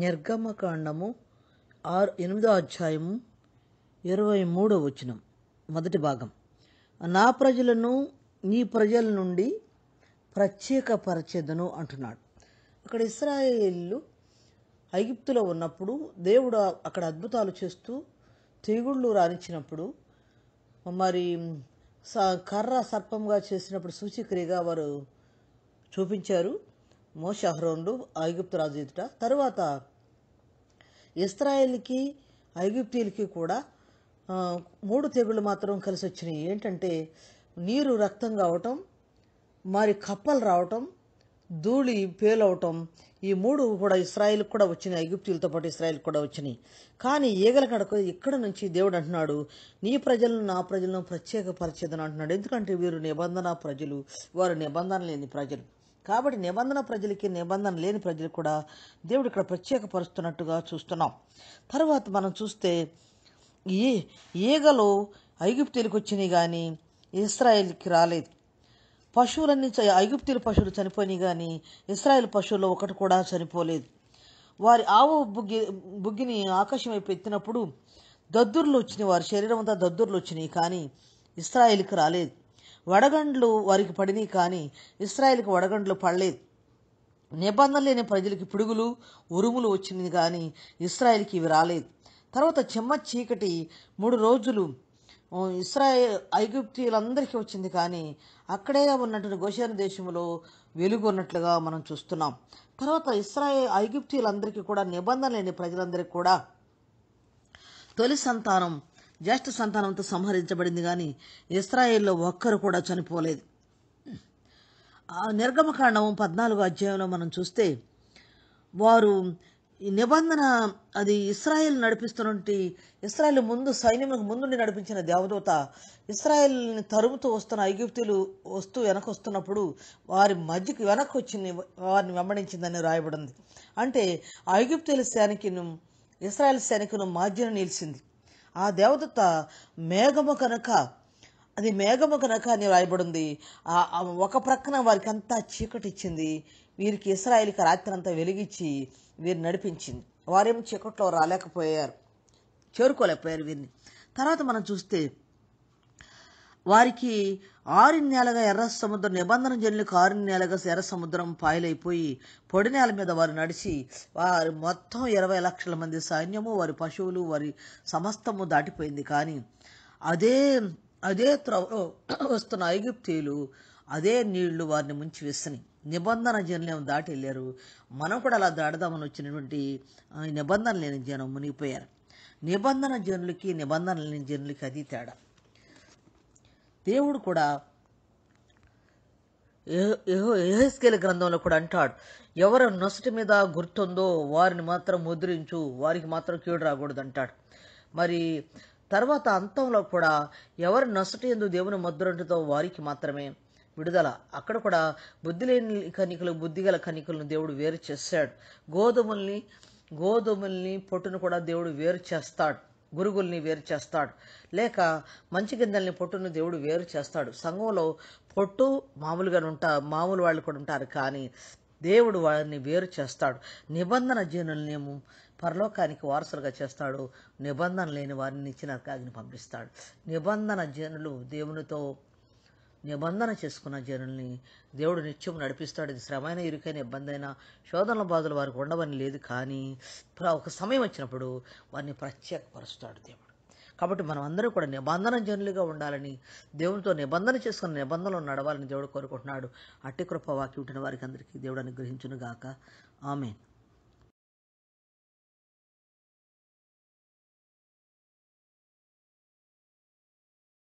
నిర్గమకాండము ఆరు ఎనిమిదో అధ్యాయము ఇరవై మూడో వచనం మొదటి భాగం నా ప్రజలను నీ ప్రజల నుండి ప్రత్యేక పరచేదను అంటున్నాడు అక్కడ ఇస్రాయేళ్ళు ఐగిప్తులో ఉన్నప్పుడు దేవుడు అక్కడ అద్భుతాలు చేస్తూ తెగుళ్ళు రాణించినప్పుడు మరి కర్ర సర్పంగా చేసినప్పుడు సూచిక్రియగా వారు చూపించారు మోష ఐగుప్తు రాజు ఎదుట తరువాత ఇస్రాయేల్కి ఐగుప్తీలకి కూడా మూడు తెగుళ్ళు మాత్రం కలిసి వచ్చినాయి ఏంటంటే నీరు రక్తం కావటం మరి కప్పలు రావటం ధూళి పేలవటం ఈ మూడు కూడా ఇస్రాయిల్ కూడా వచ్చినాయి ఐగుప్తులతో పాటు ఇస్రాయిల్ కూడా వచ్చినాయి కానీ ఈగల కడక ఇక్కడ నుంచి దేవుడు అంటున్నాడు నీ ప్రజలను నా ప్రజలను ప్రత్యేక పరిచేదని అంటున్నాడు ఎందుకంటే వీరు నిబంధన ప్రజలు వారు నిబంధన లేని ప్రజలు కాబట్టి నిబంధన ప్రజలకి నిబంధన లేని ప్రజలు కూడా దేవుడు ఇక్కడ ప్రత్యేకపరుస్తున్నట్టుగా చూస్తున్నాం తర్వాత మనం చూస్తే ఈ ఈగలు ఐగుప్తీలకు వచ్చినాయి కానీ ఇస్రాయేల్కి రాలేదు పశువులన్నీ ఐగుప్తీల పశువులు చనిపోయినాయి కానీ ఇస్రాయేల్ పశువుల్లో ఒకటి కూడా చనిపోలేదు వారి ఆవు బుగ్గి బుగ్గిని ఆకాశం వైపు ఎత్తినప్పుడు దద్దుర్లు వచ్చినాయి వారి శరీరం అంతా దద్దుర్లు వచ్చినాయి కానీ ఇస్రాయేల్కి రాలేదు వడగండ్లు వారికి పడినాయి కానీ ఇస్రాయల్కి వడగండ్లు పడలేదు నిబంధన లేని ప్రజలకి పిడుగులు ఉరుములు వచ్చింది కానీ ఇస్రాయల్కి ఇవి రాలేదు తర్వాత చెమ్మ చీకటి మూడు రోజులు ఇస్రాయేల్ ఐగుప్తీయులందరికీ వచ్చింది కానీ అక్కడే ఉన్నటువంటి గోషేన దేశంలో వెలుగు ఉన్నట్లుగా మనం చూస్తున్నాం తర్వాత ఇస్రాయేల్ ఐగుప్తీయులందరికీ కూడా నిబంధన లేని ప్రజలందరికీ కూడా తొలి సంతానం జ్యేష్ఠ సంతానంతో సంహరించబడింది కానీ ఇస్రాయేల్లో ఒక్కరు కూడా చనిపోలేదు ఆ నిర్గమకాండం పద్నాలుగు అధ్యాయంలో మనం చూస్తే వారు ఈ నిబంధన అది ఇస్రాయెల్ నడిపిస్తున్నటువంటి ఇస్రాయల్ ముందు సైన్యములకు ముందుండి నడిపించిన దేవదూత ఇస్రాయెల్ని తరుముతూ వస్తున్న ఐగుప్తులు వస్తూ వెనకొస్తున్నప్పుడు వారి మధ్యకి వెనక్కి వచ్చింది వారిని వెంబడించిందని రాయబడింది అంటే ఐగిప్తుల సేనకి ఇస్రాయల్ సేనకును మాధ్యం నిలిచింది ఆ దేవదత్త మేఘము కనుక అది మేఘము కనుక అని రాయబడింది ఒక ప్రక్కన వారికి అంతా చీకటి ఇచ్చింది వీరికి ఇస్రాయిల్కి రాత్రి అంతా వెలిగించి వీరు నడిపించింది వారేమో చీకట్లో రాలేకపోయారు చేరుకోలేకపోయారు వీరిని తర్వాత మనం చూస్తే వారికి ఆరుణ్యాలుగా ఎర్ర సముద్రం నిబంధన జనులకు నెలగా ఎర్ర సముద్రం పాయలైపోయి పొడి నేల మీద వారు నడిచి వారి మొత్తం ఇరవై లక్షల మంది సైన్యము వారి పశువులు వారి సమస్తము దాటిపోయింది కానీ అదే అదే త్రవలో వస్తున్న ఐగుప్తీయులు అదే నీళ్లు వారిని ముంచి వేసని నిబంధన జన్లు దాటి వెళ్ళారు మనం కూడా అలా దాటదామని వచ్చినటువంటి నిబంధన లేని జనం మునిగిపోయారు నిబంధన జనులకి నిబంధన లేని జనులకి అది తేడా దేవుడు కూడా ఎహెస్కేల గ్రంథంలో కూడా అంటాడు ఎవరు నొసటి మీద గుర్తుందో వారిని మాత్రం ముద్రించు వారికి మాత్రం కీడు రాకూడదు అంటాడు మరి తర్వాత అంతంలో కూడా ఎవరు నొసటి ఎందు దేవుని ముద్రంటుతో వారికి మాత్రమే విడుదల అక్కడ కూడా బుద్ధి లేని కనికలు బుద్ధిగల కనికలను దేవుడు వేరు చేశాడు గోధుమల్ని గోధుమల్ని పొట్టును కూడా దేవుడు వేరు చేస్తాడు గురుగుల్ని వేరు చేస్తాడు లేక మంచి గిందల్ని పొట్టును దేవుడు వేరు చేస్తాడు సంఘంలో పొట్టు మామూలుగా ఉంటా మామూలు వాళ్ళు కూడా ఉంటారు కానీ దేవుడు వారిని వేరు చేస్తాడు నిబంధన జీనులనేమో పరలోకానికి వారసులుగా చేస్తాడు నిబంధన లేని వారిని ఇచ్చిన కాగిని పంపిస్తాడు నిబంధన జనులు దేవునితో నిబంధన చేసుకున్న జనుల్ని దేవుడు నిత్యం నడిపిస్తాడు ఇది శ్రమైన ఇరుకైన ఇబ్బందైన శోధనల బాధలు వారికి ఉండవని లేదు కానీ ఒక సమయం వచ్చినప్పుడు వారిని ప్రత్యేకపరుస్తాడు దేవుడు కాబట్టి మనం అందరూ కూడా నిబంధన జనులుగా ఉండాలని దేవునితో నిబంధన చేసుకున్న నిబంధనలు నడవాలని దేవుడు కోరుకుంటున్నాడు అట్టి కృప వాకి ఉంటున్న వారికి అందరికీ దేవుడు అనుగ్రహించునుగాక ఆమె